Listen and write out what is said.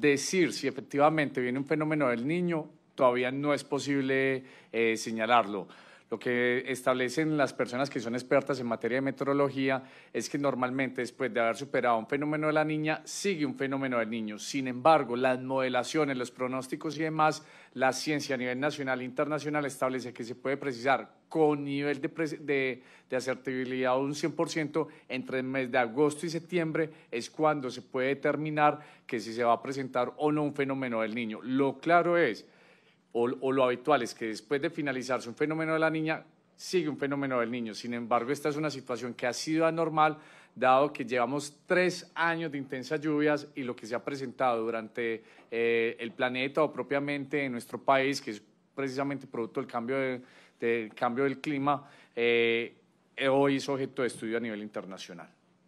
decir si efectivamente viene un fenómeno del niño, todavía no es posible eh, señalarlo. Lo que establecen las personas que son expertas en materia de meteorología es que normalmente después de haber superado un fenómeno de la niña, sigue un fenómeno del niño. Sin embargo, las modelaciones, los pronósticos y demás, la ciencia a nivel nacional e internacional establece que se puede precisar con nivel de, de, de acertabilidad de un 100% entre el mes de agosto y septiembre es cuando se puede determinar que si se va a presentar o no un fenómeno del niño. Lo claro es o, lo habitual es que después de finalizarse un fenómeno de la niña, sigue un fenómeno del niño. Sin embargo, esta es una situación que ha sido anormal, dado que llevamos tres años de intensas lluvias y lo que se ha presentado durante eh, el planeta o propiamente en nuestro país, que es precisamente producto del cambio, del, cambio del clima, eh, hoy es objeto de estudio a nivel internacional.